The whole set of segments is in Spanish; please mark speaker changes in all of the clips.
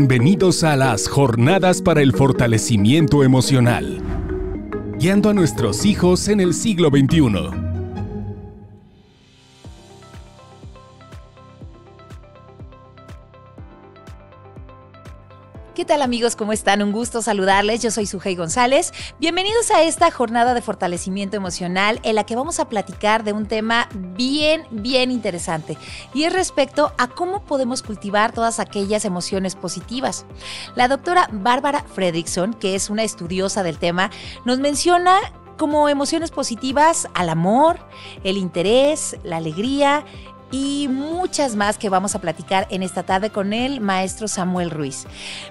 Speaker 1: Bienvenidos a las Jornadas para el Fortalecimiento Emocional, guiando a nuestros hijos en el siglo XXI.
Speaker 2: tal amigos? ¿Cómo están? Un gusto saludarles. Yo soy Sujei González. Bienvenidos a esta jornada de fortalecimiento emocional en la que vamos a platicar de un tema bien, bien interesante y es respecto a cómo podemos cultivar todas aquellas emociones positivas. La doctora Bárbara Fredrickson, que es una estudiosa del tema, nos menciona como emociones positivas al amor, el interés, la alegría, y muchas más que vamos a platicar en esta tarde con el maestro Samuel Ruiz.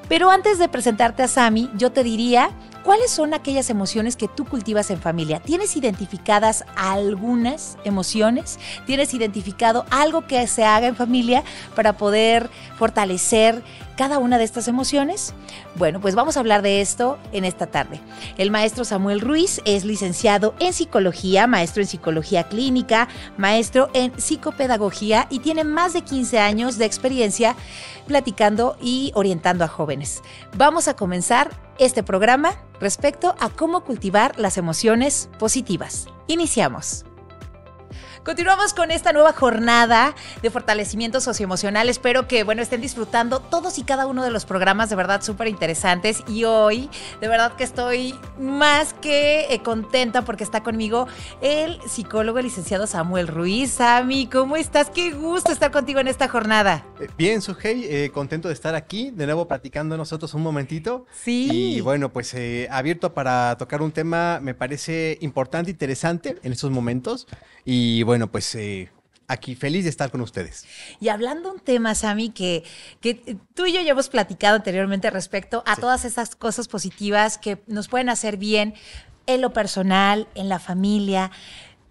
Speaker 2: Pero antes de presentarte a Sami, yo te diría, ¿cuáles son aquellas emociones que tú cultivas en familia? ¿Tienes identificadas algunas emociones? ¿Tienes identificado algo que se haga en familia para poder fortalecer cada una de estas emociones? Bueno, pues vamos a hablar de esto en esta tarde. El maestro Samuel Ruiz es licenciado en psicología, maestro en psicología clínica, maestro en psicopedagogía y tiene más de 15 años de experiencia platicando y orientando a jóvenes. Vamos a comenzar este programa respecto a cómo cultivar las emociones positivas. Iniciamos. Continuamos con esta nueva jornada de fortalecimiento socioemocional. Espero que, bueno, estén disfrutando todos y cada uno de los programas, de verdad, súper interesantes. Y hoy, de verdad que estoy más que eh, contenta porque está conmigo el psicólogo licenciado Samuel Ruiz. Sammy, ¿cómo estás? Qué gusto estar contigo en esta jornada.
Speaker 1: Eh, bien, Sujei, eh, contento de estar aquí, de nuevo platicando nosotros un momentito. Sí. Y bueno, pues abierto para tocar un tema, me parece importante, interesante en estos momentos. Y bueno, bueno, pues eh, aquí feliz de estar con ustedes.
Speaker 2: Y hablando un tema, Sami, que, que tú y yo ya hemos platicado anteriormente respecto a todas esas cosas positivas que nos pueden hacer bien en lo personal, en la familia,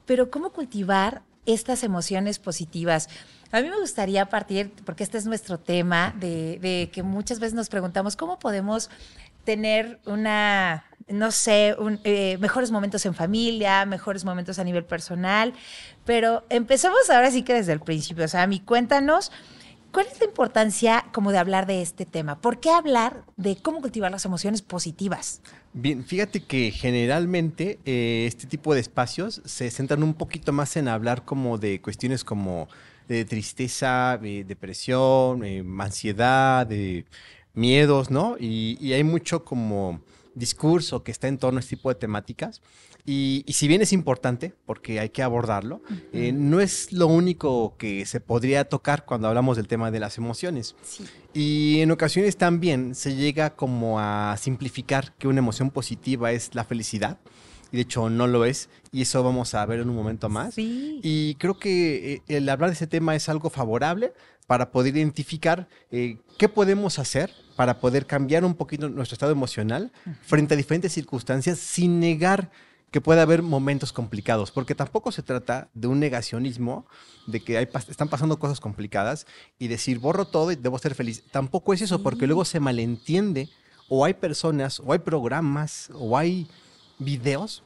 Speaker 2: pero cómo cultivar estas emociones positivas. A mí me gustaría partir, porque este es nuestro tema, de que muchas veces nos preguntamos cómo podemos tener una no sé, eh, mejores momentos en familia, mejores momentos a nivel personal, pero empezamos ahora sí que desde el principio. O sea, mi cuéntanos, ¿cuál es la importancia como de hablar de este tema? ¿Por qué hablar de cómo cultivar las emociones positivas?
Speaker 1: Bien, fíjate que generalmente eh, este tipo de espacios se centran un poquito más en hablar como de cuestiones como de tristeza, depresión, eh, ansiedad, miedos, ¿no? y hay mucho como discurso que está en torno a este tipo de temáticas. Y, si bien es importante, porque hay que abordarlo, eh, no es lo único que se podría tocar cuando hablamos del tema de las emociones. Y en ocasiones también se llega como a simplificar que una emoción positiva es la felicidad. Y de hecho no lo es, y eso vamos a ver en un momento más. Y creo que eh, el hablar de ese tema es algo favorable para poder identificar eh, qué podemos hacer para poder cambiar un poquito nuestro estado emocional frente a diferentes circunstancias sin negar que puede haber momentos complicados, porque tampoco se trata de un negacionismo de que están pasando cosas complicadas y decir borro todo y debo ser feliz. Tampoco es eso, porque luego se malentiende o hay personas o hay programas o hay videos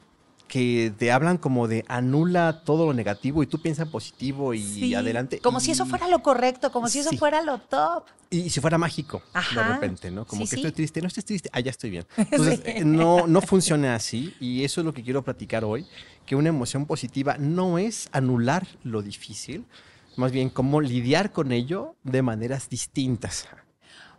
Speaker 1: que te hablan como de anula todo lo negativo y tú piensas positivo y adelante. Como si eso fuera
Speaker 2: lo correcto, como si eso fuera lo top.
Speaker 1: Y, si fuera mágico, de repente, ¿no? Como que estoy triste, no estoy triste, ah, ya estoy bien. Entonces, eh, no, no funciona así y eso es lo que quiero platicar hoy, que una emoción positiva no es anular lo difícil, más bien cómo lidiar con ello de maneras
Speaker 2: distintas.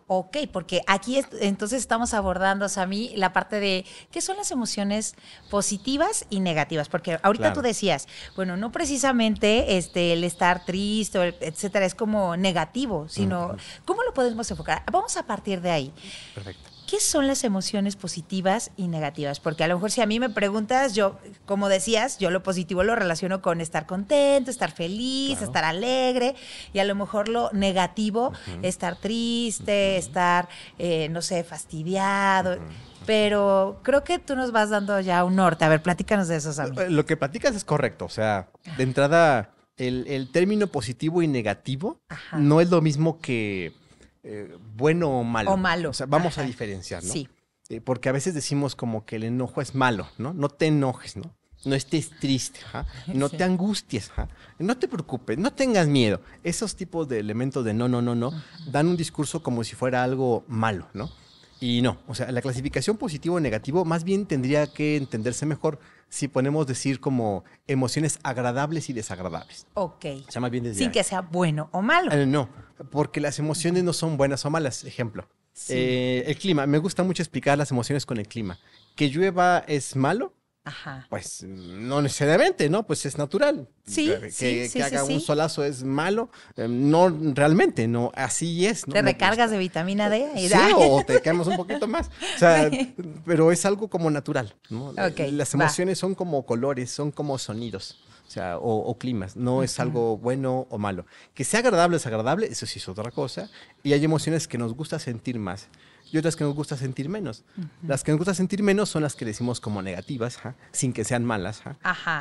Speaker 2: Ok, porque aquí entonces estamos abordando, o a mí la parte de qué son las emociones positivas y negativas, porque ahorita tú decías, bueno, no precisamente este, el estar triste, etcétera, es como negativo, sino cómo lo podemos enfocar. Vamos a partir de ahí. Perfecto. ¿qué son las emociones positivas y negativas? Porque a lo mejor si a mí me preguntas, yo, como decías, yo lo positivo lo relaciono con estar contento, estar feliz, estar alegre, y a lo mejor lo negativo, estar triste, estar, eh, no sé, fastidiado. Pero creo que tú nos vas dando ya un norte. A ver, platícanos de eso, Lo que platicas es correcto. O
Speaker 1: sea, de entrada, el, término positivo y negativo no es lo mismo que eh, bueno o malo. O malo. O sea, vamos a diferenciar, ¿no? Sí. Eh, porque a veces decimos como que el enojo es malo, ¿no? No te enojes, ¿no? No estés triste, no te angusties, no te preocupes, no tengas miedo. Esos tipos de elementos de no, no, no, no, dan un discurso como si fuera algo malo, ¿no? Y no, o sea, la clasificación positivo o negativo más bien tendría que entenderse mejor si ponemos decir como emociones agradables y desagradables. Ok. O bien desde Sin que sea
Speaker 2: bueno o malo.
Speaker 1: Eh, no, porque las emociones no son buenas o malas. Ejemplo, eh, el clima. Me gusta mucho explicar las emociones con el clima. Que llueva es malo, Ajá. Pues no necesariamente, ¿no? Pues es natural. Sí, que, haga un solazo es malo. Eh, no realmente, no, así es. ¿no? Te pues,
Speaker 2: recargas de vitamina D y da. o
Speaker 1: te quemas un poquito más. O sea, pero es algo como natural, ¿no? Las emociones son como colores, son como sonidos. O, sea, o, climas, no es algo bueno o malo. Que sea agradable es agradable eso sí es otra cosa. Y hay emociones que nos gusta sentir más y otras que nos gusta sentir menos. Las que nos gusta sentir menos son las que decimos como negativas, sin que sean malas.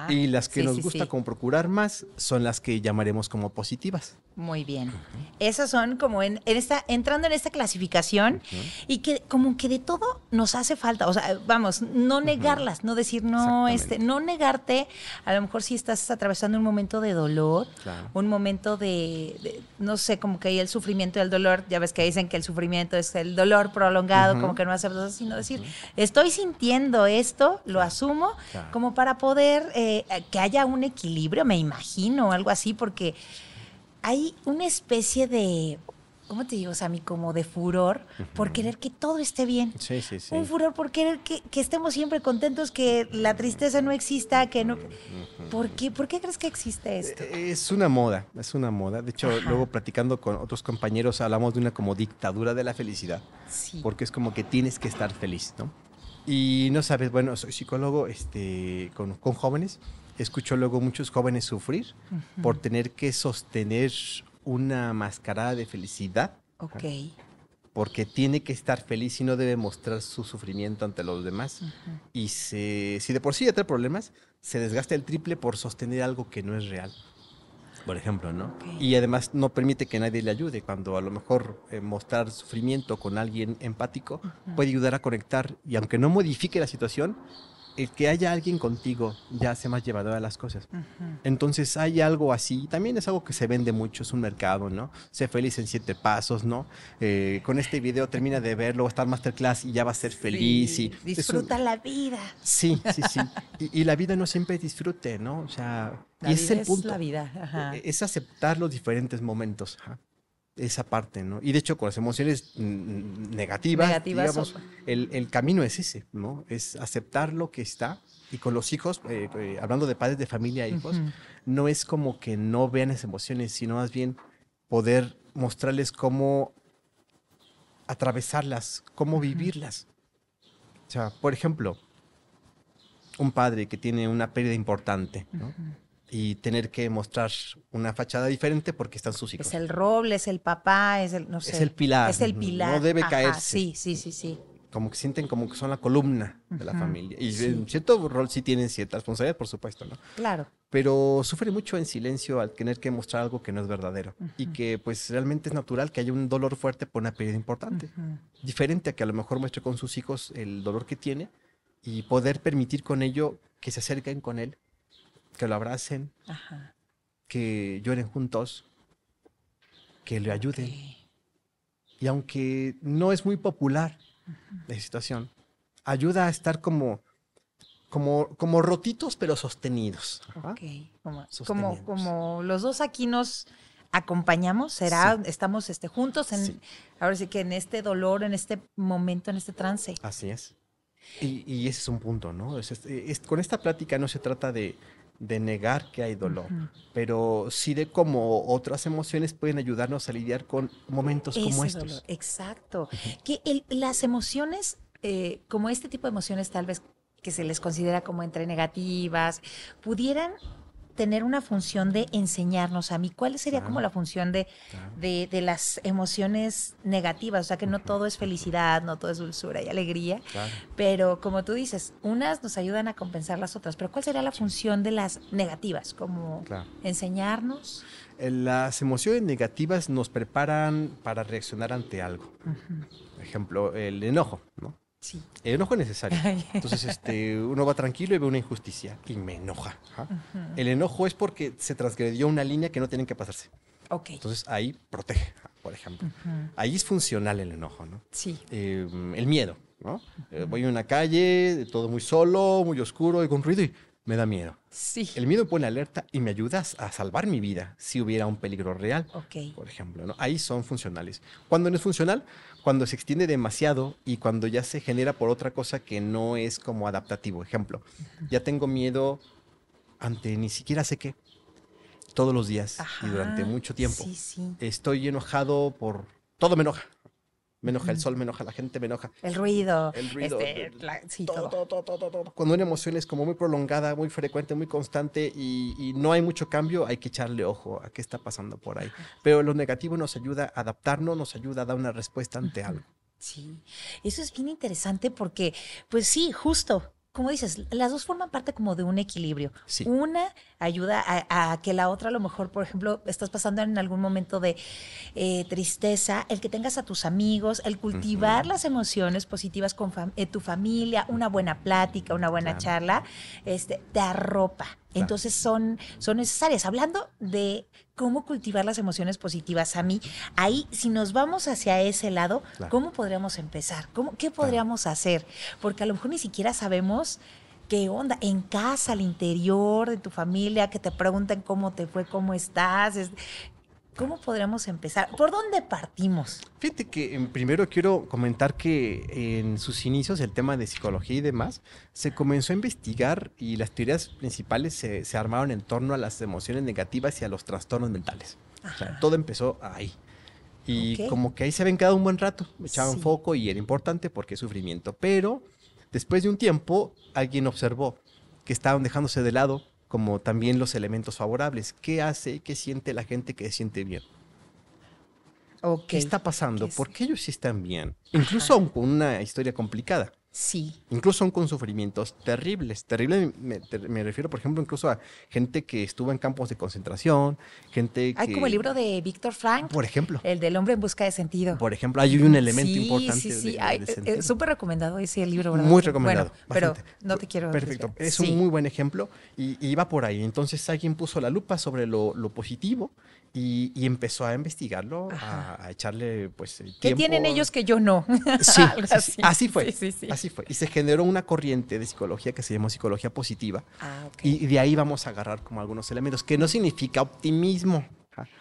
Speaker 1: Y las que nos gusta como procurar más son las que llamaremos como positivas.
Speaker 2: Muy bien. Esas son como en, esta, entrando en esta clasificación y que como que de todo nos hace falta. O sea, vamos, no negarlas, no decir no, este, no negarte. A lo mejor si estás atravesando un momento de dolor, un momento de, de, no sé, como que hay el sufrimiento y el dolor. Ya ves que dicen que el sufrimiento es el dolor prolongado, como que no hacer dos, sino decir, estoy sintiendo esto, lo asumo, como para poder eh, que haya un equilibrio, me imagino, algo así, porque hay una especie de ¿cómo te digo, Sammy? Como de furor por querer que todo esté bien. Sí, sí, sí. Un furor por querer que, estemos siempre contentos, que la tristeza no exista, que no... ¿Por qué, crees que existe eh, esto?
Speaker 1: Es una moda, es una moda. De hecho, luego platicando con otros compañeros hablamos de una como dictadura de la felicidad. Sí. Porque es como que tienes que estar feliz, ¿no? Y no sabes, bueno, soy psicólogo este, con, jóvenes escucho luego muchos jóvenes sufrir por tener que sostener una mascarada de felicidad. Ok. Porque tiene que estar feliz y no debe mostrar su sufrimiento ante los demás. Y si de por sí ya trae problemas, se desgasta el triple por sostener algo que no es real. Por ejemplo, ¿no? Y además no permite que nadie le ayude. Cuando a lo mejor eh, mostrar sufrimiento con alguien empático puede ayudar a conectar y aunque no modifique la situación, el que haya alguien contigo ya hace más llevadora las cosas. Entonces hay algo así, también es algo que se vende mucho, es un mercado, ¿no? Sé feliz en siete pasos, ¿no? Eh, con este video termina de verlo, estar en masterclass y ya va a ser feliz. y disfruta
Speaker 2: la vida. Sí, sí, sí.
Speaker 1: y, la vida no siempre disfrute, ¿no? O sea, y es el punto. Es la
Speaker 2: vida.
Speaker 1: E, es aceptar los diferentes momentos esa parte, ¿no? Y de hecho, con las emociones mm, mm, negativas, digamos, el, camino es ese, ¿no? Es aceptar lo que está. Y con los hijos, eh, eh, hablando de padres de familia, e hijos, no es como que no vean esas emociones, sino más bien poder mostrarles cómo atravesarlas, cómo vivirlas. O sea, por ejemplo, un padre que tiene una pérdida importante, ¿no? y tener que mostrar una fachada diferente porque están sus hijos. Es el
Speaker 2: roble, es el papá, es el, no sé. Es el pilar. Es el pilar. No debe caer caerse. Sí, sí, sí, sí.
Speaker 1: Como que sienten como que son la columna
Speaker 2: de la familia.
Speaker 1: Y en cierto rol sí tienen cierta responsabilidad, por supuesto, ¿no? Claro. Pero sufre mucho en silencio al tener que mostrar algo que no es verdadero. Y que pues realmente es natural que haya un dolor fuerte por una pérdida importante. Diferente a que a lo mejor muestre con sus hijos el dolor que tiene y poder permitir con ello que se acerquen con él que lo abracen, que lloren juntos, que le ayuden. Y aunque no es muy popular la situación, ayuda a estar como, como, como rotitos pero sostenidos.
Speaker 2: Como, Como, los dos aquí nos acompañamos, será, estamos este, juntos en, ahora sí que en este dolor, en este momento, en este trance.
Speaker 1: Así es. Y, ese es un punto, ¿no? con esta plática no se trata de, de negar que hay dolor, pero sí de cómo otras emociones pueden ayudarnos a lidiar con momentos como estos.
Speaker 2: Exacto. Que las emociones, eh, como este tipo de emociones tal vez que se les considera como entre negativas, pudieran tener una función de enseñarnos a mí. ¿Cuál sería como la función de, las emociones negativas? O sea, que no todo es felicidad, no todo es dulzura y alegría, pero como tú dices, unas nos ayudan a compensar las otras, pero ¿cuál sería la función de las negativas? Como enseñarnos.
Speaker 1: Eh, las emociones negativas nos preparan para reaccionar ante algo. Por ejemplo, el enojo, ¿no? Sí. El enojo es necesario. Entonces, este, uno va tranquilo y ve una injusticia y me enoja. ¿ah? El enojo es porque se transgredió una línea que no tienen que pasarse. Okay. Entonces ahí protege, por ejemplo. Ahí es funcional el enojo, ¿no? Sí. Em, el miedo, ¿no? Eh, voy a una calle, todo muy solo, muy oscuro y con ruido y me da miedo. Sí. El miedo pone alerta y me ayudas a salvar mi vida si hubiera un peligro real, por ejemplo. ¿no? Ahí son funcionales. Cuando no es funcional, cuando se extiende demasiado y cuando ya se genera por otra cosa que no es como adaptativo. Ejemplo, ya tengo miedo ante ni siquiera sé qué todos los días y durante mucho tiempo. Estoy enojado por... Todo me enoja. Me enoja el sol, me enoja la gente, me enoja.
Speaker 2: El ruido. El ruido.
Speaker 1: todo, Cuando una emoción es como muy prolongada, muy frecuente, muy constante y, no hay mucho cambio, hay que echarle ojo a qué está pasando por ahí. Pero lo negativo nos ayuda a adaptarnos, nos ayuda a dar una respuesta ante algo.
Speaker 2: Sí, eso es bien interesante porque, pues sí, justo, como dices, las dos forman parte como de un equilibrio. Una ayuda a, que la otra, a lo mejor, por ejemplo, estás pasando en algún momento de eh, tristeza, el que tengas a tus amigos, el cultivar las emociones positivas con eh, tu familia, una buena plática, una buena charla, este, te arropa. Entonces son, son necesarias. Hablando de cómo cultivar las emociones positivas, a mí, ahí, si nos vamos hacia ese lado, ¿cómo podríamos empezar? ¿Cómo, ¿Qué podríamos hacer? Porque a lo mejor ni siquiera sabemos qué onda en casa, al interior de tu familia, que te pregunten cómo te fue, cómo estás. ¿Cómo podríamos empezar? ¿Por dónde partimos?
Speaker 1: Fíjate que em, primero quiero comentar que en sus inicios el tema de psicología y demás se comenzó a investigar y las teorías principales se, se armaron en torno a las emociones negativas y a los trastornos mentales. O sea, todo empezó ahí. Y como que ahí se habían quedado un buen rato, echaban foco y era importante porque es sufrimiento. Pero después de un tiempo alguien observó que estaban dejándose de lado como también los elementos favorables. ¿Qué hace y qué siente la gente que se siente bien? ¿Qué está pasando? ¿Por qué ellos sí están bien? Incluso con una historia complicada. Sí. Incluso son con sufrimientos terribles. Terribles, me, refiero, por ejemplo, incluso a gente que estuvo en campos de concentración, gente Hay como el libro
Speaker 2: de Víctor Frank. Por ejemplo. El del hombre en busca de sentido. Por ejemplo, hay un elemento importante. Sí, sí, sí. Eh, eh, súper recomendado ese libro, Muy recomendado. pero no te quiero. Perfecto. Es un muy
Speaker 1: buen ejemplo y, iba por ahí. Entonces alguien puso la lupa sobre lo, positivo y, empezó a investigarlo, a, echarle pues tiempo. ¿Qué tienen
Speaker 2: ellos que yo no? Sí, así. fue. Sí,
Speaker 1: sí, fue. Y se generó una corriente de psicología que se llamó psicología positiva. Ah, y de ahí vamos a agarrar como algunos elementos, que no significa optimismo.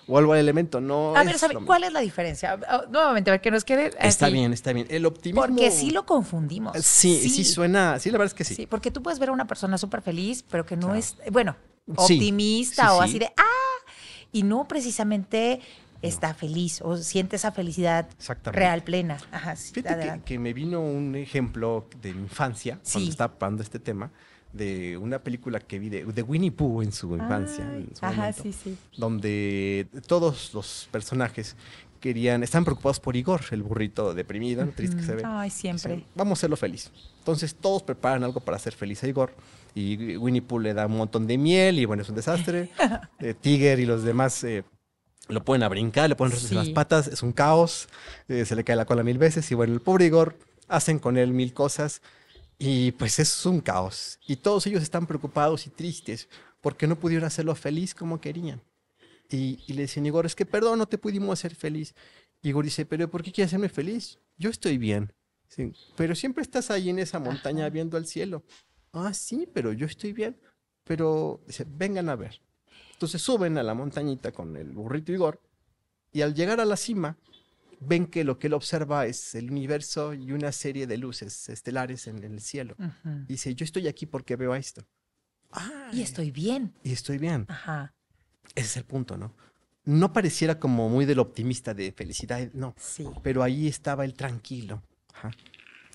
Speaker 1: o algo al elemento. No a ver, cuál
Speaker 2: es la diferencia? Nuevamente, a ver, que nos quede. Está bien,
Speaker 1: está bien. El optimismo. Porque sí
Speaker 2: lo confundimos. Eh, sí, sí, suena. Sí, la verdad es que sí. Sí, porque tú puedes ver a una persona súper feliz, pero que no es, bueno, optimista o así de, ah, y no precisamente está feliz o siente esa felicidad real, plena. Ajá, Fíjate
Speaker 1: que, me vino un ejemplo de mi infancia, cuando estaba hablando este tema, de una película que vi de, Winnie Pooh en su infancia, ajá, sí, sí. donde todos los personajes querían, están preocupados por Igor, el burrito deprimido, triste que se ve. Ay, siempre. vamos a hacerlo feliz. Entonces todos preparan algo para hacer feliz a Igor. Y Winnie Pooh le da un montón de miel y bueno, es un desastre. Eh, Tiger y los demás eh, lo pueden abrincar, brincar, le ponen en las patas, es un caos, eh, se le cae la cola mil veces y bueno, el pobre Igor hacen con él mil cosas y pues es un caos. Y todos ellos están preocupados y tristes porque no pudieron hacerlo feliz como querían. Y, le dicen, Igor, es que perdón, no te pudimos hacer feliz. Igor dice, pero ¿por qué quieres hacerme feliz? Yo estoy bien. pero siempre estás ahí en esa montaña viendo al cielo. Ah, sí, pero yo estoy bien. Pero dice, vengan a ver. Entonces suben a la montañita con el burrito Igor y al llegar a la cima ven que lo que él observa es el universo y una serie de luces estelares en, el cielo. y dice, yo estoy aquí porque veo esto.
Speaker 2: y estoy bien.
Speaker 1: Y estoy bien. Ajá. Ese es el punto, ¿no? No pareciera como muy del optimista de felicidad, no. Sí. Pero ahí estaba el tranquilo. Ajá.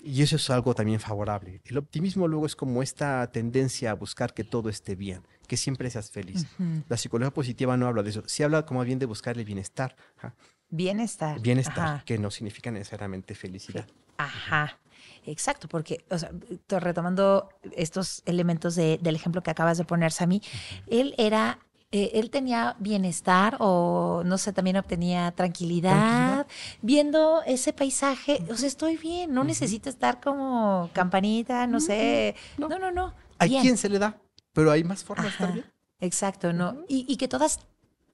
Speaker 1: Y eso es algo también favorable. El optimismo luego es como esta tendencia a buscar que todo esté bien, que siempre seas feliz. La psicología positiva no habla de eso, sí habla como bien de buscar el bienestar.
Speaker 2: Bienestar.
Speaker 1: Bienestar, que no significa necesariamente felicidad.
Speaker 2: Ajá. Exacto, porque, o retomando estos elementos del ejemplo que acabas de poner, Sammy, él era eh, él tenía bienestar o no sé, también obtenía tranquilidad, viendo ese paisaje, o sea, estoy bien, no necesito estar como campanita, no sé, no, no, no. ¿A quién se
Speaker 1: le da? Pero hay más formas
Speaker 2: también. Exacto, ¿no? Y, y, que todas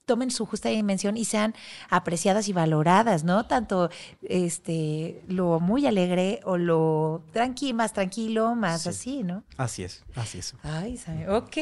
Speaker 2: tomen su justa dimensión y sean apreciadas y valoradas, ¿no? Tanto este lo muy alegre o lo tranqui, más tranquilo, más así, ¿no?
Speaker 1: Así es, así es.
Speaker 2: Ay, ok.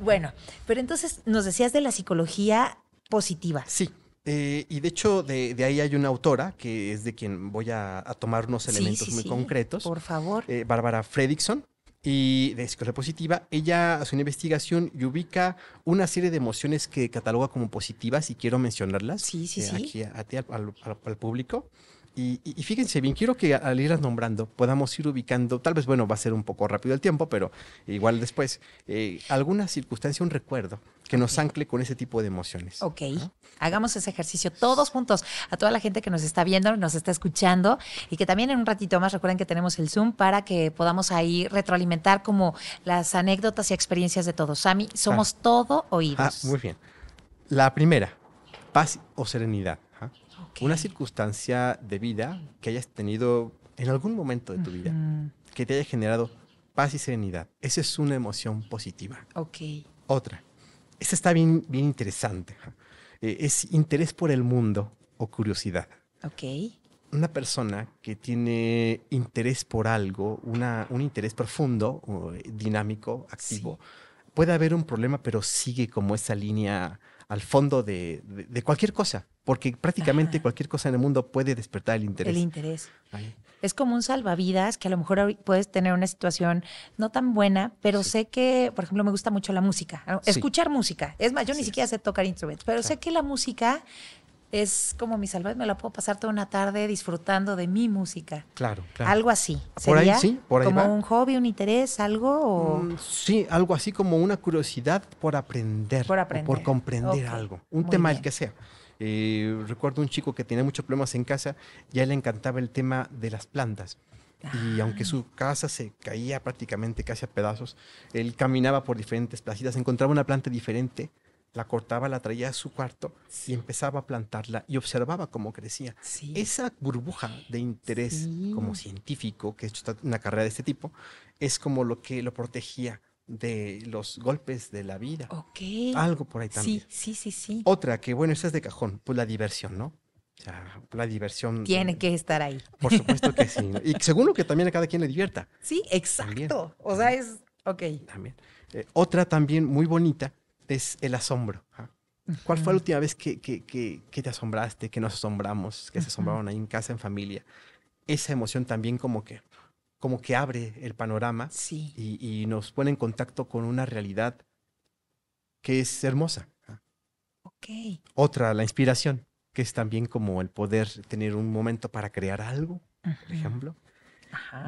Speaker 2: Bueno, pero entonces nos decías de la psicología positiva. Sí.
Speaker 1: Eh, y de hecho, de, ahí hay una autora que es de quien voy a, tomar unos elementos muy concretos. Por favor. Eh, Bárbara Fredrickson y de psicología positiva, ella hace una investigación y ubica una serie de emociones que cataloga como positivas y quiero mencionarlas eh, aquí a, al público. Y, fíjense bien, quiero que al irlas nombrando podamos ir ubicando, tal vez, bueno, va a ser un poco rápido el tiempo, pero igual después, eh, alguna circunstancia, un recuerdo que nos ancle con ese tipo de emociones.
Speaker 2: Ok, hagamos ese ejercicio todos juntos, a toda la gente que nos está viendo, nos está escuchando y que también en un ratito más recuerden que tenemos el Zoom para que podamos ahí retroalimentar como las anécdotas y experiencias de todos. Sami, somos ah. todo ah, oídos.
Speaker 1: Ah, muy bien. La primera, paz o serenidad. Una circunstancia de vida que hayas tenido en algún momento de tu vida, que te haya generado paz y serenidad. Esa es una emoción positiva. Ok. Otra. Esta está bien, bien interesante. Eh, es interés por el mundo o curiosidad. Ok. Una persona que tiene interés por algo, un interés profundo, eh, dinámico, activo, puede haber un problema, pero sigue como esa línea al fondo de cualquier cosa porque prácticamente cualquier cosa en el mundo puede despertar el interés. El
Speaker 2: interés. Es como un salvavidas que a lo mejor puedes tener una situación no tan buena, pero sé que, por ejemplo, me gusta mucho la música, escuchar música. Es más, yo ni siquiera sé tocar instrumentos, pero sé que la música es como mi salvavidas, me la puedo pasar toda una tarde disfrutando de mi música. Claro, claro. Algo así. ¿Sería por ahí sí, por Como un hobby, un interés, algo. O... Mm,
Speaker 1: sí, algo así como una curiosidad por aprender. Por aprender. por comprender algo. Un tema el que sea. Eh, recuerdo un chico que tenía muchos problemas en casa Ya le encantaba el tema de las plantas. Y ah. aunque su casa se caía prácticamente casi a pedazos, él caminaba por diferentes placitas, encontraba una planta diferente, la cortaba, la traía a su cuarto y empezaba a plantarla y observaba cómo crecía. Esa burbuja de interés como científico, que es una carrera de este tipo, es como lo que lo protegía de los golpes de la vida. Ok.
Speaker 2: Algo por ahí también. Sí, sí, sí, sí. Otra
Speaker 1: que, bueno, esa es de cajón, pues la diversión, ¿no? O sea, la diversión. Tiene
Speaker 2: que estar ahí.
Speaker 1: Por supuesto que sí. Y según que también a cada quien le divierta.
Speaker 2: Sí, exacto. O sea, es. Ok. También.
Speaker 1: Eh, otra también muy bonita es el asombro. ¿ah? ¿Cuál fue la última vez que, que, que, que, te asombraste, que nos asombramos, que se asombraron ahí en casa, en familia? Esa emoción también como que como que abre el panorama y, nos pone en contacto con una realidad que es hermosa. Otra, la inspiración, que es también como el poder tener un momento para crear algo,
Speaker 2: por ejemplo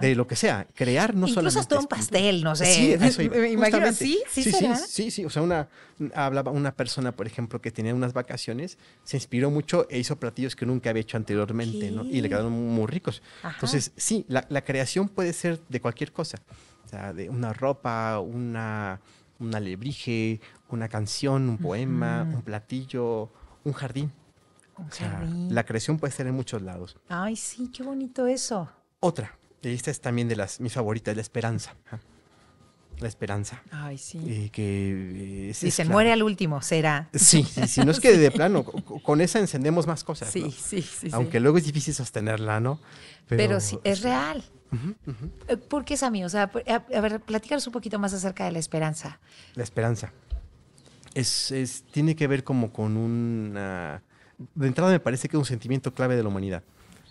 Speaker 1: de lo que sea, crear no solo Incluso hasta un
Speaker 2: pastel, no sé. Sí, eso ¿sí? ¿Sí,
Speaker 1: sí, sí, o sea, una, hablaba una persona, por ejemplo, que tenía unas vacaciones, se inspiró mucho e hizo platillos que nunca había hecho anteriormente, ¿no? Y le quedaron muy ricos. Entonces, sí, la, creación puede ser de cualquier cosa, o sea, de una ropa, una, un alebrije, una canción, un poema, un platillo, un jardín.
Speaker 2: o sea, la
Speaker 1: creación puede ser en muchos lados.
Speaker 2: Ay, sí, qué bonito eso.
Speaker 1: Otra, esta es también de las mis favoritas, la esperanza. La esperanza. Ay, sí. Y que, eh, se muere
Speaker 2: al último, será. Sí, sí, sí no es que de plano, con esa encendemos más cosas. Sí, sí, sí. Aunque
Speaker 1: luego es difícil sostenerla, ¿no? Pero, sí,
Speaker 2: es real. Eh, ¿Por qué es a mí? O sea, eh, a, ver, platicaros un poquito más acerca de la esperanza.
Speaker 1: La esperanza. Es, tiene que ver como con un... De entrada me parece que es un sentimiento clave de la humanidad.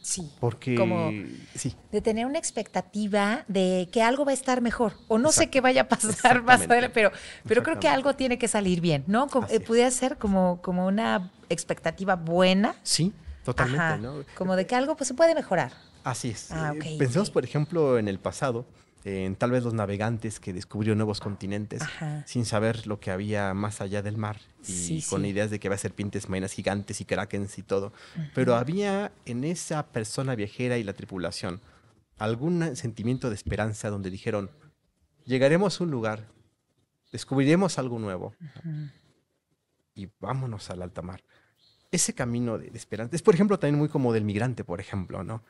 Speaker 1: Sí. Porque como sí.
Speaker 2: de tener una expectativa de que algo va a estar mejor o no sé qué vaya a pasar más adelante, pero pero creo que algo tiene que salir bien, ¿no? Como, eh, ser como como una expectativa buena.
Speaker 1: Sí, totalmente, ¿no?
Speaker 2: Como de que algo pues se puede mejorar.
Speaker 1: Así es. Ah, Pensemos por ejemplo en el pasado tal vez los navegantes que descubrieron nuevos continentes sin saber lo que había más allá del mar y con ideas de que había serpientes marinas gigantes y krakens y todo. Pero había en esa persona viajera y la tripulación algún sentimiento de esperanza donde dijeron, llegaremos a un lugar, descubriremos algo nuevo y vámonos al alta mar ese camino de, esperanza es, por ejemplo, también muy como del migrante, por ejemplo, ¿no?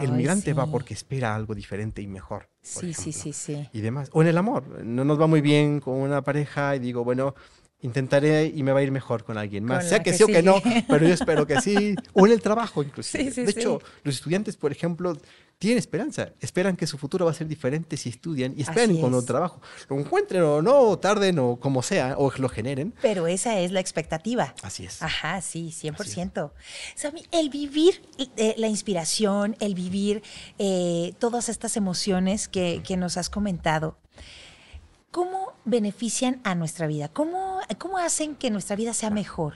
Speaker 2: El migrante va porque
Speaker 1: espera algo diferente y mejor. Sí, sí, sí, sí. Y demás. O en el amor, no nos va muy bien con una pareja y digo, bueno, intentaré y me va a ir mejor con alguien más. sea que, sí o que no, pero yo espero que sí. O en el trabajo, inclusive. de hecho, los estudiantes, por ejemplo, tienen esperanza. Esperan que su futuro va a ser diferente si estudian y esperan con trabajo. Lo encuentren o no, o tarden o como sea, o lo generen.
Speaker 2: Pero esa es la expectativa. Así es. Ajá, sí, 100%. Sammy, el vivir eh, la inspiración, el vivir eh, todas estas emociones que, que nos has comentado. ¿cómo benefician a nuestra vida? ¿Cómo, cómo hacen que nuestra vida sea mejor?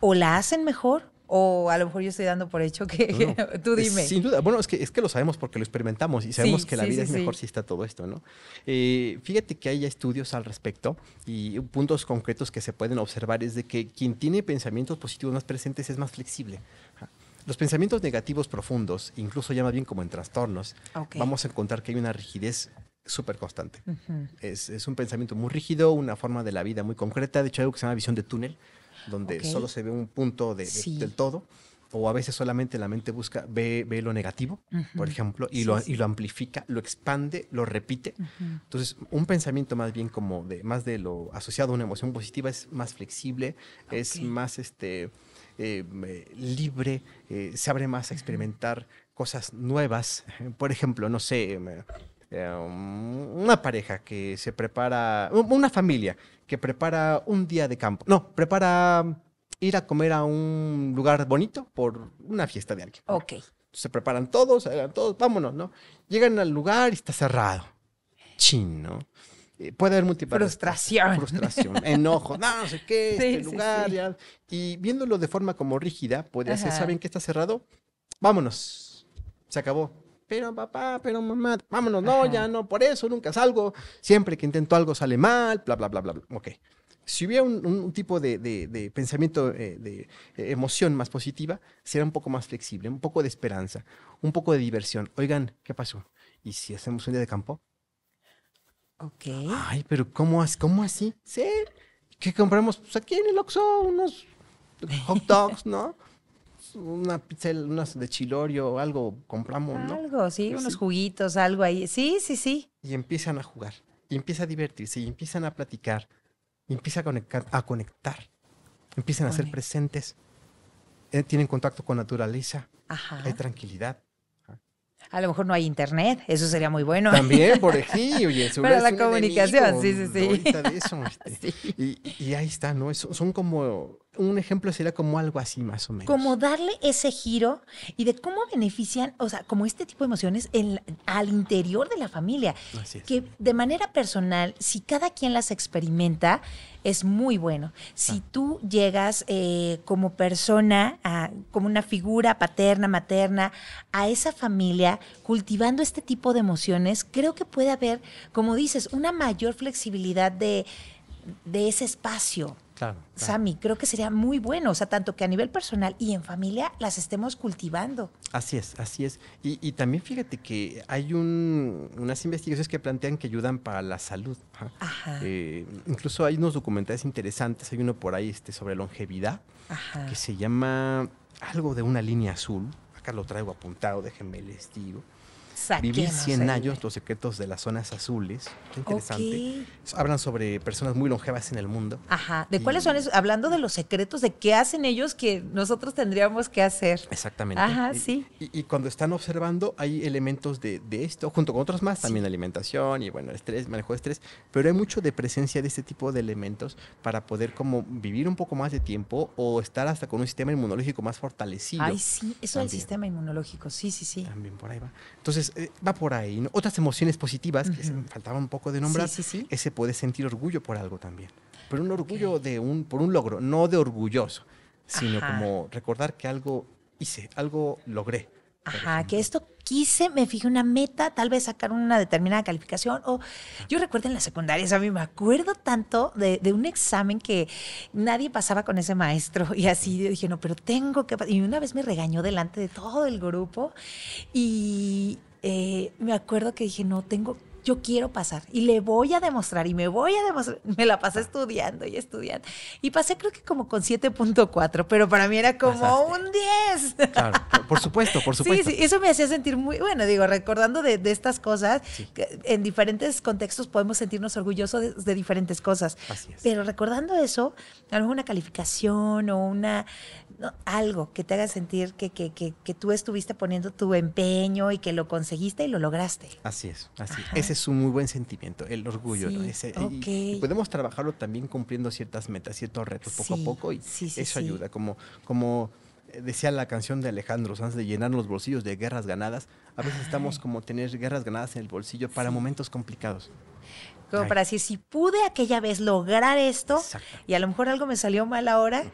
Speaker 2: ¿O la hacen mejor? O a lo mejor yo estoy dando por hecho que tú dime. Sin
Speaker 1: duda. Bueno, es que, es que lo sabemos porque lo experimentamos y sabemos que la vida es mejor si está todo esto, ¿no? Eh, fíjate que hay estudios al respecto y puntos concretos que se pueden observar es de que quien tiene pensamientos positivos más presentes es más flexible. Los pensamientos negativos profundos, incluso ya más bien como en trastornos, vamos a encontrar que hay una rigidez súper constante. es, es, un pensamiento muy rígido, una forma de la vida muy concreta. De hecho, hay algo que se llama visión de túnel, donde solo se ve un punto de, del todo. O a veces solamente la mente busca, ve, ve lo negativo, por ejemplo, y, lo, y lo amplifica, lo expande, lo repite. Entonces, un pensamiento más bien como de, más de lo asociado a una emoción positiva es más flexible, es más este, eh, libre, eh, se abre más a experimentar cosas nuevas. Por ejemplo, no sé, eh, um, una pareja que se prepara, una familia que prepara un día de campo, no, prepara um, ir a comer a un lugar bonito por una fiesta de alguien. Ok. Se preparan todos, todos, vámonos, ¿no? Llegan al lugar y está cerrado. Chino. Eh, puede haber múltiples. Frustración. Frustración, enojo, no, sé qué, este lugar. Y viéndolo de forma como rígida, puede ser ¿saben que está cerrado? Vámonos. Se acabó pero papá, pero mamá, vámonos, no, ya no, por eso nunca salgo, siempre que intento algo sale mal, bla, bla, bla, bla, bla. Ok. Si hubiera un, tipo de, de, pensamiento, eh, de eh, emoción más positiva, sería un poco más flexible, un poco de esperanza, un poco de diversión. Oigan, ¿qué pasó? ¿Y si hacemos un día de campo? Ok. Ay, pero ¿cómo, cómo así? Sí. ¿Qué compramos? Pues aquí en el Oxxo, unos hot dogs, ¿no? una pizza, unas de chilorio o algo, compramos, ¿no?
Speaker 2: Algo, sí, unos juguitos, algo ahí. Sí, sí, sí.
Speaker 1: Y empiezan a jugar, y empieza a divertirse, y empiezan a platicar, y empieza a, conectar, a conectar. empiezan a ser presentes, eh, tienen contacto con naturaleza, Ajá. hay tranquilidad.
Speaker 2: A lo mejor no hay internet, eso sería muy bueno. También, por ejemplo, oye. Para la comunicación, sí, sí, sí. Este.
Speaker 1: Y, ahí está, ¿no? son como un ejemplo sería como algo así más o menos.
Speaker 2: Como darle ese giro y de cómo benefician, o sea, como este tipo de emociones al interior de la familia. Así es. Que de manera personal, si cada quien las experimenta, es muy bueno. Si ah. tú llegas eh, como persona, como una figura paterna, materna, a esa familia, cultivando este tipo de emociones, creo que puede haber, como dices, una mayor flexibilidad de, de ese espacio Claro, creo que sería muy bueno, o sea, tanto que a nivel personal y en familia las estemos cultivando.
Speaker 1: Así es, así es. Y, también fíjate que hay unas investigaciones que plantean que ayudan para la salud. ¿ah? Ajá. Eh, incluso hay unos documentales interesantes, hay uno por ahí este, sobre longevidad, que se llama algo de una línea azul. Acá lo traigo apuntado, déjenme les digo
Speaker 2: vivir 100 años,
Speaker 1: los secretos de las zonas azules. Qué interesante. Hablan sobre personas muy longevas en el mundo.
Speaker 2: Ajá. ¿De cuáles son Hablando de los secretos, de qué hacen ellos que nosotros tendríamos que hacer. Exactamente. Ajá, sí.
Speaker 1: Y, cuando están observando, hay elementos de, esto, junto con otros más, también alimentación y bueno, el estrés, manejo de estrés, pero hay mucho de presencia de este tipo de elementos para poder como vivir un poco más de tiempo o estar hasta con un sistema inmunológico más fortalecido. Ay, sí, eso del sistema
Speaker 2: inmunológico, sí, sí, sí. También por ahí va.
Speaker 1: Entonces, eh, va por ahí. ¿no? Otras emociones positivas, que me faltaba un poco de nombrar, sí, sí, ese puede sentir orgullo por algo también. Pero un orgullo de un, por un logro,
Speaker 2: no de orgulloso, sino como recordar que algo hice, algo logré. Ajá, que esto quise, me fijé una meta, tal vez sacar una determinada calificación. O yo recuerdo en la secundaria, a mí me acuerdo tanto de, un examen que nadie pasaba con ese maestro. Y así yo dije, no, pero tengo que. Y una vez me regañó delante de todo el grupo. Y, eh, me acuerdo que dije, no, tengo, yo quiero pasar y le voy a demostrar y me voy a demostrar. Me la pasé estudiando y estudiando. Y pasé creo que como con 7.4, pero para mí era como un 10.
Speaker 1: Claro, por supuesto, por supuesto. Sí, sí,
Speaker 2: eso me hacía sentir muy, bueno, digo, recordando de, estas cosas, en diferentes contextos podemos sentirnos orgullosos de, diferentes cosas. Pero recordando eso, alguna calificación o una algo que te haga sentir que, tú estuviste poniendo tu empeño y que lo conseguiste y lo lograste.
Speaker 1: Así es, así. Ese es un muy buen sentimiento, el orgullo. y, podemos trabajarlo también cumpliendo ciertas metas, ciertos retos poco a poco y eso ayuda. Como, como decía la canción de Alejandro Sanz de llenar los bolsillos de guerras ganadas, a veces estamos como tener guerras ganadas en el bolsillo para momentos complicados.
Speaker 2: Como para decir, si pude aquella vez lograr esto y a lo mejor algo me salió mal ahora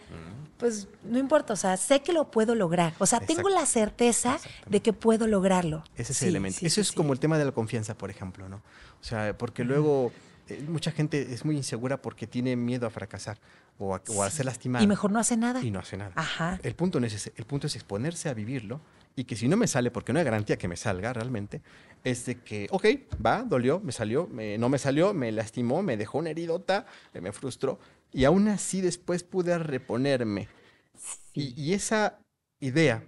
Speaker 2: pues no importa, o sea, sé que lo puedo lograr, o sea, tengo la certeza de que puedo lograrlo. Ese es el elemento.
Speaker 1: Eso es como el tema de la confianza, por ejemplo, ¿no? O sea, porque luego eh, mucha gente es muy insegura porque tiene miedo a fracasar o a, ser lastimada. Y mejor no hace nada. Y no hace nada. Ajá. El punto, es el punto es exponerse a vivirlo y que si no me sale, porque no hay garantía que me salga realmente, es de que, ok, va, dolió, me salió, no me salió, me lastimó, me dejó una heridota, me frustró, y aún así después pude reponerme. Y, esa idea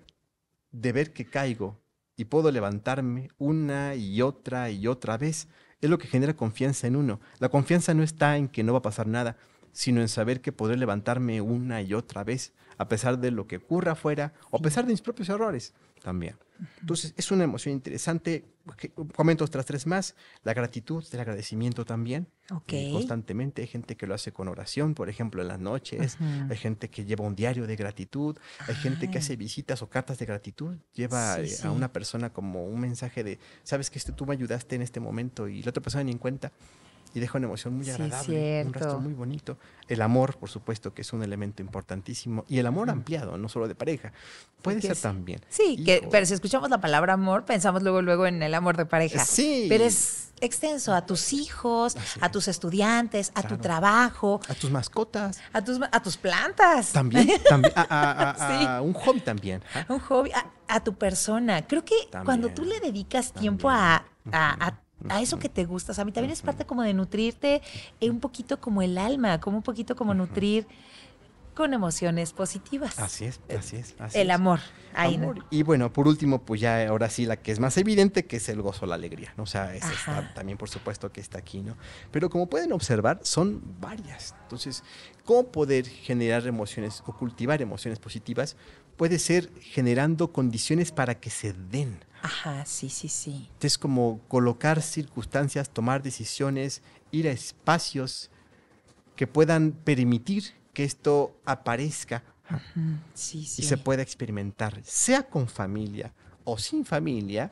Speaker 1: de ver que caigo y puedo levantarme una y otra y otra vez es lo que genera confianza en uno. La confianza no está en que no va a pasar nada, sino en saber que podré levantarme una y otra vez, a pesar de lo que ocurra afuera, o a pesar de mis propios errores también. Entonces, es una emoción interesante. Comentos tras tres más. La gratitud, el agradecimiento también. Eh, constantemente. Hay gente que lo hace con oración, por ejemplo, en las noches. Hay gente que lleva un diario de gratitud. Hay gente que hace visitas o cartas de gratitud. Lleva eh, a una persona como un mensaje de, sabes que este, tú me ayudaste en este momento y la otra persona ni en cuenta y deja una emoción muy agradable, un rastro muy bonito. El amor, por supuesto, que es un elemento importantísimo, y el amor ampliado, no solo de pareja, puede ser también. Sí, que, pero
Speaker 2: si escuchamos la palabra amor, pensamos luego, luego en el amor de pareja. Eh, sí. Pero es extenso a tus hijos, a tus estudiantes, a tu trabajo. A tus mascotas. A tus, a tus plantas. También,
Speaker 1: también a, un hobby también.
Speaker 2: ¿ah? Un hobby, a, tu persona. Creo que cuando tú le dedicas tiempo a, a, a eso que te gusta. a mí también es parte como de nutrirte es eh, un poquito como el alma, como un poquito como nutrir con emociones positivas. Así
Speaker 1: es, eh, así es. el amor. Ahí Y bueno, por último, pues ya ahora sí la que es más evidente, que es el gozo, la alegría. ¿no? O sea, también por supuesto que está aquí, ¿no? Pero como pueden observar, son varias. Entonces, ¿cómo poder generar emociones o cultivar emociones positivas? Puede ser generando condiciones para que se den. Ajá, sí, sí, sí. Entonces, como colocar circunstancias, tomar decisiones, ir a espacios que puedan permitir que esto aparezca y se pueda experimentar, sea con familia, o sin familia,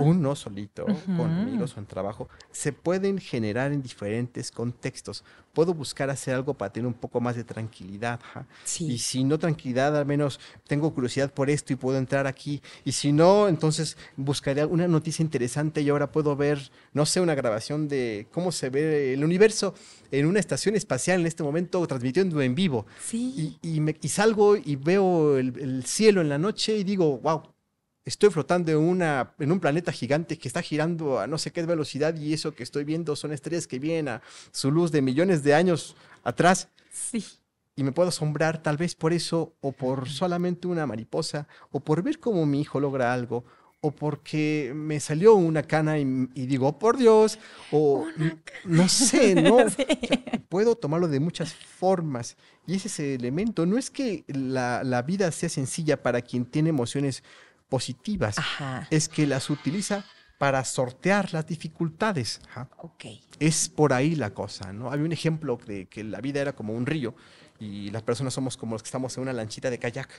Speaker 1: uno solito, con amigos o en trabajo, se pueden generar en diferentes contextos. Puedo buscar hacer algo para tener un poco más de tranquilidad. Y si no tranquilidad, al menos tengo curiosidad por esto y puedo entrar aquí. Y si no, entonces buscaré alguna noticia interesante y ahora puedo ver, no sé, una grabación de cómo se ve el universo en una estación espacial en este momento transmitiendo en vivo. Y, salgo y veo el, el cielo en la noche y digo, wow, estoy flotando en, una, en un planeta gigante que está girando a no sé qué velocidad y eso que estoy viendo son estrellas que vienen a su luz de millones de años atrás. Sí. Y me puedo asombrar tal vez por eso o por solamente una mariposa o por ver cómo mi hijo logra algo o porque me salió una cana y, digo, oh, por Dios, o no sé, ¿no? puedo tomarlo de muchas formas. Y ese es ese elemento. No es que la, la vida sea sencilla para quien tiene emociones positivas es que las utiliza para sortear las dificultades. Ajá. Es por ahí la cosa, ¿no? Había un ejemplo de que la vida era como un río y las personas somos como los que estamos en una lanchita de kayak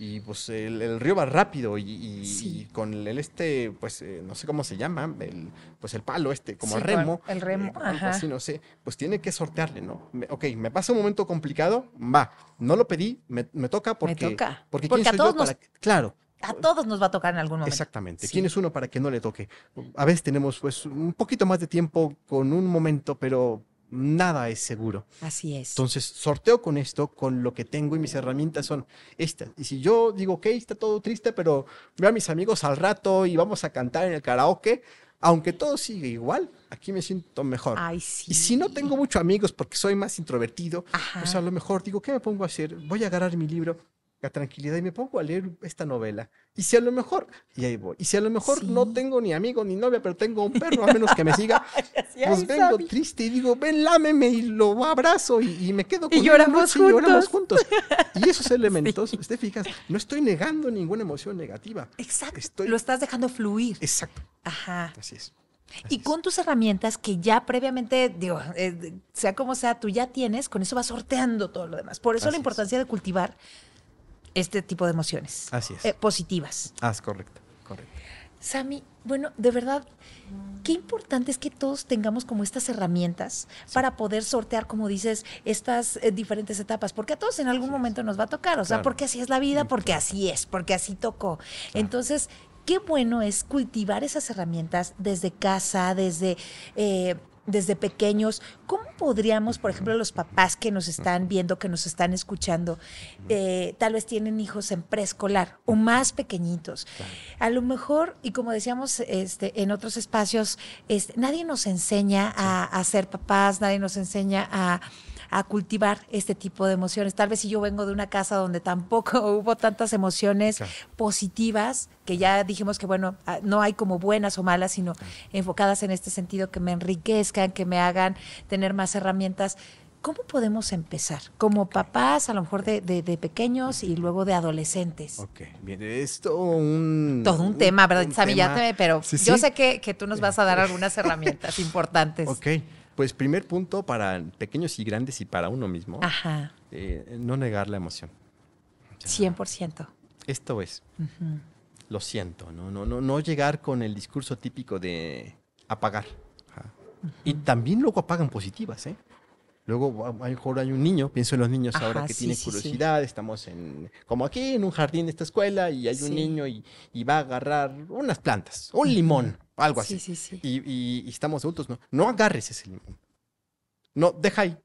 Speaker 1: y pues el, río va rápido y, con el, este, pues eh, no sé cómo se llama, el, pues el palo este, como el remo.
Speaker 2: El eh, remo, Así, no
Speaker 1: sé, pues tiene que sortearle, ¿no? ok, me pasa un momento complicado, va, no lo pedí, me, toca porque... Me toca. Porque, porque a todos Claro,
Speaker 2: a pues todos nos va a tocar en algún momento. Exactamente.
Speaker 1: ¿Quién es uno para que no le toque? A veces tenemos pues un poquito más de tiempo con un momento, pero nada es seguro. Así es. Entonces, sorteo con esto, con lo que tengo y mis herramientas son estas. Y si yo digo, ok, está todo triste, pero veo a mis amigos al rato y vamos a cantar en el karaoke, aunque todo sigue igual, aquí me siento mejor. Ay, sí. Y si no tengo muchos amigos porque soy más introvertido, pues a lo mejor digo, ¿qué me pongo a hacer? Voy a agarrar mi libro tranquilidad y me pongo a leer esta novela. Y si a lo mejor, y ahí voy, y si a lo mejor no tengo ni amigo ni novia, pero tengo un perro, a menos que me siga, pues vengo triste y digo, ven, lámeme y lo abrazo y, me quedo con y lloramos, juntos. y esos elementos, sí. fijas, no estoy negando ninguna emoción negativa. Exacto.
Speaker 2: Lo estás dejando fluir. Exacto. Ajá. Así es. y con tus herramientas que ya previamente, digo, eh, sea como sea, tú ya tienes, con eso vas sorteando todo lo demás. Por eso la importancia de cultivar este tipo de emociones. Así es. Eh, positivas. Ah, es correcto, correcto. Sami, bueno, de verdad, qué importante es que todos tengamos como estas herramientas para poder sortear, como dices, estas eh, diferentes etapas, porque a todos en algún momento nos va a tocar, o sea, porque así es la vida, mm. porque así es, porque así tocó. Entonces, qué bueno es cultivar esas herramientas desde casa, desde... Eh, desde pequeños, ¿cómo podríamos, por ejemplo, los papás que nos están viendo, que nos están escuchando, eh, tal vez tienen hijos en preescolar o más pequeñitos? A lo mejor, y como decíamos este, en otros espacios, este, nadie nos enseña a, a ser papás, nadie nos enseña a a cultivar este tipo de emociones. Tal vez si yo vengo de una casa donde tampoco hubo tantas emociones positivas, que ya dijimos que bueno, ah, no hay como buenas o malas, sino enfocadas en este sentido que me enriquezcan, que me hagan tener más herramientas. ¿Cómo podemos empezar? Como papás, a lo mejor de, pequeños y luego de adolescentes. Ok, bien, esto un... Todo un, tema, ¿verdad? pero yo sé que, que, tú nos vas a dar algunas herramientas importantes. Ok,
Speaker 1: pues primer punto para pequeños y grandes y para uno mismo, Ajá. Eh, no negar la emoción.
Speaker 2: 100%.
Speaker 1: Esto es. Lo siento, ¿no? No, no, no llegar con el discurso típico de apagar. Y también luego apagan positivas, ¿eh? Luego, a lo mejor hay un niño, pienso en los niños ahora que tiene tienen curiosidad, estamos en, como aquí, en un jardín de esta escuela y hay un niño y, va a agarrar unas plantas, un limón, algo así. Y, y, y, estamos adultos, no, no agarres ese limón. No, deja ahí.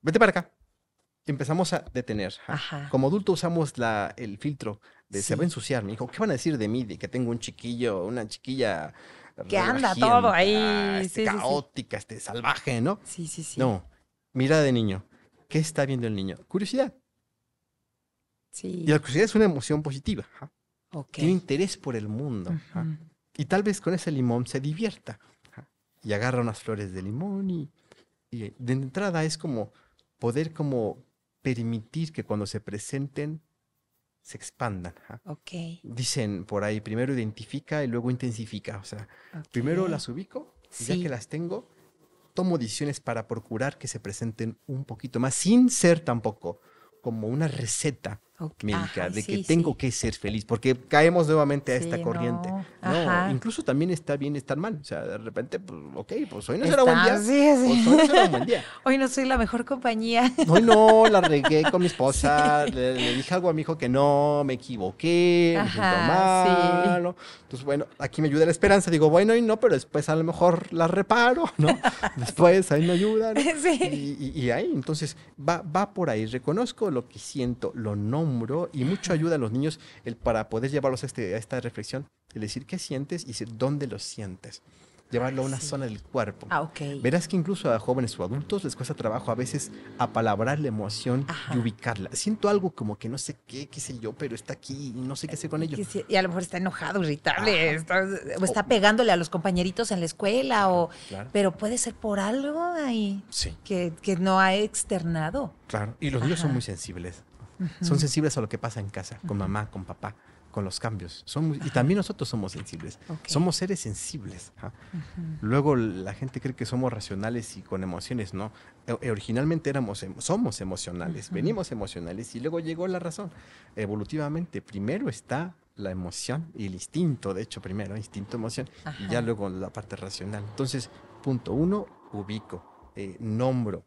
Speaker 1: Vete para acá. Empezamos a detener. Como adulto usamos la, el filtro de se va a ensuciar, me dijo, ¿Qué van a decir de mí? De que tengo un chiquillo, una chiquilla. Que anda todo ahí. Este caótica, este salvaje, ¿no? Sí, sí, sí. No mirada de niño. ¿Qué está viendo el niño? Curiosidad. Sí. Y la curiosidad es una emoción positiva. Okay. Tiene interés por el mundo. Y tal vez con ese limón se divierta. Y agarra unas flores de limón y, de entrada es como poder como permitir que cuando se presenten se expandan. Okay. Dicen por ahí, primero identifica y luego intensifica. O sea,
Speaker 2: primero las ubico, y ya que
Speaker 1: las tengo, tomo decisiones para procurar que se presenten un poquito más, sin ser tampoco como una receta médica, de que tengo que ser feliz, porque caemos nuevamente a esta corriente. No, incluso también está bien estar mal. O sea, de repente, pues, ok, pues hoy no será buen día. Pues, hoy un buen día.
Speaker 2: Hoy no soy la mejor compañía.
Speaker 1: Hoy no, la regué con mi esposa, le, dije algo a mi hijo que no, me equivoqué, me siento Entonces, bueno, aquí me ayuda la esperanza. Digo, bueno, hoy no, pero después a lo mejor la reparo, ¿no? después ahí me ayudan. Y, ahí, entonces, va por ahí. Reconozco lo que siento, lo no y mucho ayuda a los niños el, para poder llevarlos a, este, a esta reflexión, el decir qué sientes y decir dónde lo sientes llevarlo a una zona del cuerpo. Ah, Verás que incluso a jóvenes o adultos les cuesta trabajo a veces apalabrar la emoción y ubicarla. Siento algo como que no sé qué, qué sé yo, pero está aquí y no sé qué hacer con ello.
Speaker 2: Y a lo mejor está enojado, irritable, está, o está pegándole a los compañeritos en la escuela, o, pero puede ser por algo ahí que, no ha externado.
Speaker 1: Claro, y los niños son muy sensibles. Son sensibles a lo que pasa en casa, con mamá, con papá, con los cambios. y también nosotros somos sensibles. Somos seres sensibles. Luego la gente cree que somos racionales y con emociones, no. E, e, originalmente éramos, somos emocionales, venimos emocionales y luego llegó la razón. Evolutivamente, primero está la emoción y el instinto, de hecho, primero, instinto, emoción, y ya luego la parte racional. Entonces, punto uno, ubico, eh, nombro,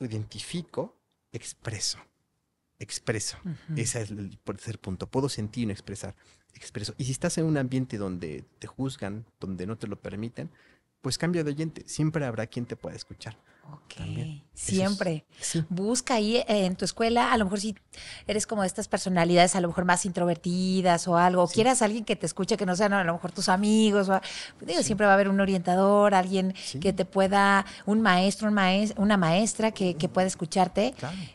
Speaker 1: identifico, expreso expreso. Ese es el tercer punto. Puedo sentir y no expresar. Expreso. Y si estás en un ambiente donde te juzgan, donde no te lo permiten, pues cambia de oyente. Siempre habrá quien te pueda escuchar. Ok,
Speaker 2: siempre. Busca ahí eh, en tu escuela, a lo mejor si eres como de estas personalidades, a lo mejor más introvertidas o algo, quieras alguien que te escuche, que no sean a lo mejor tus amigos, digo, siempre va a haber un orientador, alguien que te pueda, un maestro, una maestra que, que pueda escucharte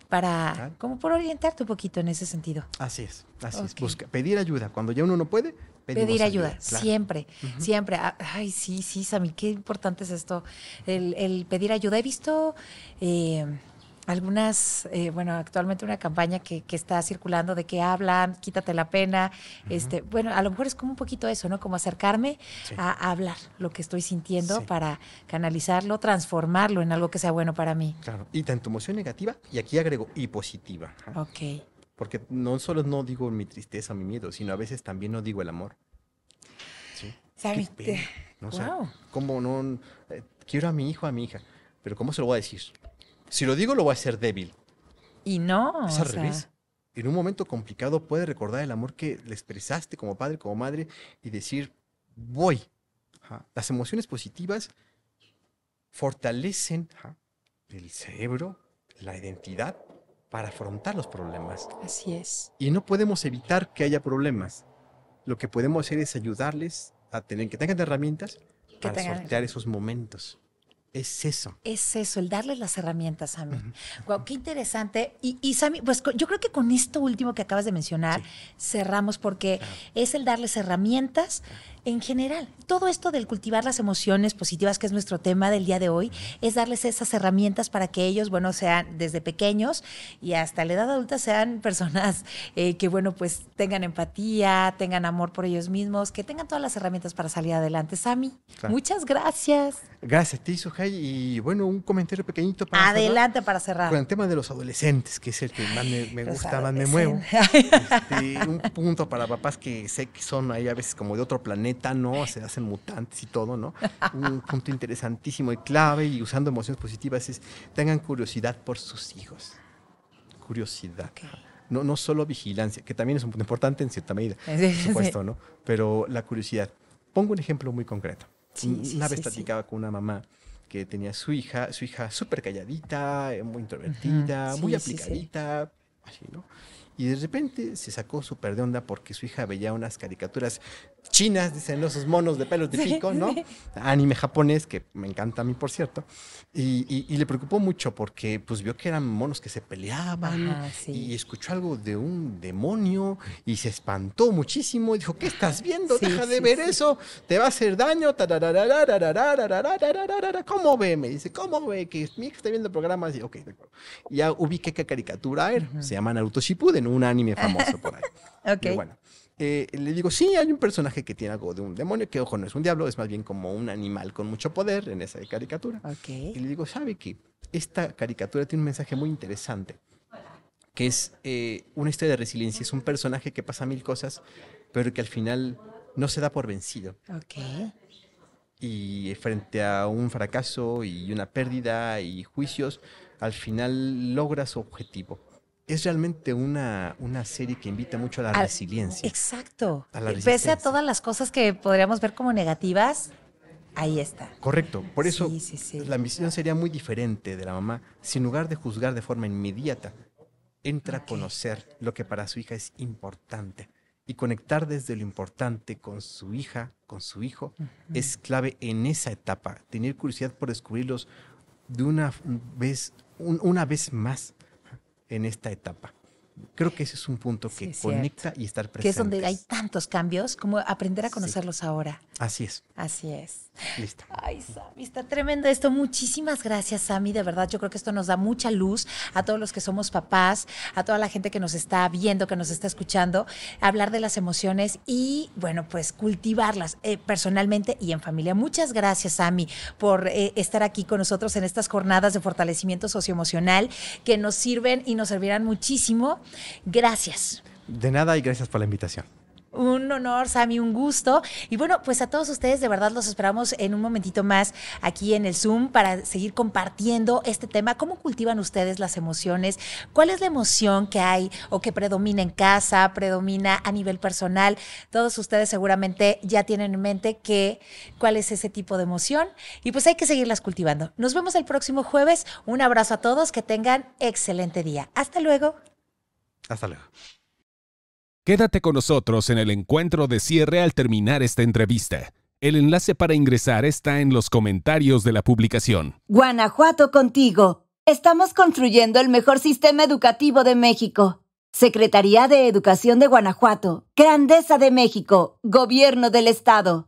Speaker 2: para, como por orientarte un poquito en ese sentido. Así es,
Speaker 1: así es. Busca, pedir ayuda. Cuando ya uno no puede, pedir ayuda, siempre,
Speaker 2: siempre. Ah, ay, sí, sí, Sammy, qué importante es esto, el, pedir ayuda. He visto eh, algunas, eh, bueno, actualmente una campaña que, está circulando de que hablan, quítate la pena, este, bueno, a lo mejor es como un poquito eso, ¿no? Como acercarme a, hablar lo que estoy sintiendo para canalizarlo, transformarlo en algo que sea bueno para mí. Claro,
Speaker 1: y tanto emoción negativa, y aquí agrego, y positiva. Ok. Porque no solo no digo mi tristeza, mi miedo, sino a veces también no digo el amor. ¿Sí?
Speaker 2: ¿Sabes? No,
Speaker 1: ¿Cómo no? Eh, quiero a mi hijo, a mi hija, pero ¿cómo se lo voy a decir? Si lo digo, lo voy a hacer débil.
Speaker 2: Y no. Es al revés.
Speaker 1: En un momento complicado puede recordar el amor que le expresaste como padre, como madre y decir, voy. Las emociones positivas fortalecen el cerebro, la identidad para afrontar los problemas. Así es. Y no podemos evitar que haya problemas. Lo que podemos hacer es ayudarles a tener que tengan herramientas para sortear esos momentos. Es eso.
Speaker 2: Es eso, el darles las herramientas, Sammy. mí qué interesante. Y, Sammy, pues yo creo que con esto último que acabas de mencionar, cerramos porque es el darles herramientas en general. Todo esto del cultivar las emociones positivas, que es nuestro tema del día de hoy, es darles esas herramientas para que ellos, bueno, sean desde pequeños y hasta la edad adulta sean personas eh, que, bueno, pues tengan empatía, tengan amor por ellos mismos, que tengan todas las herramientas para salir adelante. Sami, muchas gracias.
Speaker 1: Gracias a ti, Y bueno, un comentario pequeñito para Adelante
Speaker 2: para cerrar. Con el
Speaker 1: tema de los adolescentes, que es el que más me, gusta, más me muevo. Este, un punto para papás que sé que son ahí a veces como de otro planeta no, se hacen mutantes y todo, ¿no? Un punto interesantísimo y clave y usando emociones positivas es tengan curiosidad por sus hijos. Curiosidad. No, no solo vigilancia, que también es un punto importante en cierta medida, por supuesto, ¿no? Pero la curiosidad. Pongo un ejemplo muy concreto. una vez platicaba con una mamá que tenía su hija, su hija súper calladita, eh, muy introvertida, muy aplicadita, así, ¿no? y de repente se sacó súper de onda porque su hija veía unas caricaturas chinas, dicen esos monos de pelos de pico, ¿no? Anime japonés, que me encanta a mí, por cierto. Y, y, le preocupó mucho porque pues vio que eran monos que se peleaban y escuchó algo de un demonio y se espantó muchísimo y dijo, ¿qué estás viendo? Deja de ver eso, te va a hacer daño. ¿Cómo ve? Me dice, ¿cómo ve? Que mi hija está viendo programas y, Ya ubiqué qué caricatura era. Se llama Naruto Shippuden un anime famoso por ahí. bueno. Eh, le digo, sí, hay un personaje que tiene algo de un demonio, que ojo, no es un diablo, es más bien como un animal con mucho poder en esa caricatura. Y le digo, ¿sabe qué? Esta caricatura tiene un mensaje muy interesante, que es eh, una historia de resiliencia, es un personaje que pasa mil cosas, pero que al final no se da por vencido. Y frente a un fracaso y una pérdida y juicios, al final logra su objetivo es realmente una, serie que invita mucho a la resiliencia.
Speaker 2: Exacto.
Speaker 1: A Pese a
Speaker 2: todas las cosas que podríamos ver como negativas,
Speaker 1: ahí está. Correcto. Por eso la misión sería muy diferente de la mamá, sin lugar de juzgar de forma inmediata. Entra a conocer lo que para su hija es importante y conectar desde lo importante con su hija, con su hijo, es clave en esa etapa. Tener curiosidad por descubrirlos de una vez, una vez más en esta etapa. Creo que ese es un punto que conecta y estar presente. Que es donde
Speaker 2: hay tantos cambios, como aprender a conocerlos ahora. Así es. Así es. Listo. Ay, Sammy está tremendo esto. Muchísimas gracias, Sammy De verdad, yo creo que esto nos da mucha luz a todos los que somos papás, a toda la gente que nos está viendo, que nos está escuchando, hablar de las emociones y, bueno, pues cultivarlas eh, personalmente y en familia. Muchas gracias, Sammy por eh, estar aquí con nosotros en estas jornadas de fortalecimiento socioemocional que nos sirven y nos servirán muchísimo Gracias.
Speaker 1: De nada y gracias por la invitación.
Speaker 2: Un honor, Sammy un gusto. Y bueno, pues a todos ustedes de verdad los esperamos en un momentito más aquí en el Zoom para seguir compartiendo este tema. ¿Cómo cultivan ustedes las emociones? ¿Cuál es la emoción que hay o que predomina en casa, predomina a nivel personal? Todos ustedes seguramente ya tienen en mente que, cuál es ese tipo de emoción. Y pues hay que seguirlas cultivando. Nos vemos el próximo jueves. Un abrazo a todos. Que tengan excelente día. Hasta luego.
Speaker 1: Hasta luego. Quédate con nosotros en el encuentro de cierre al terminar esta entrevista. El enlace para ingresar está en los comentarios de la publicación.
Speaker 2: Guanajuato contigo. Estamos construyendo el mejor sistema educativo de México. Secretaría de Educación de Guanajuato. Grandeza de México. Gobierno del Estado.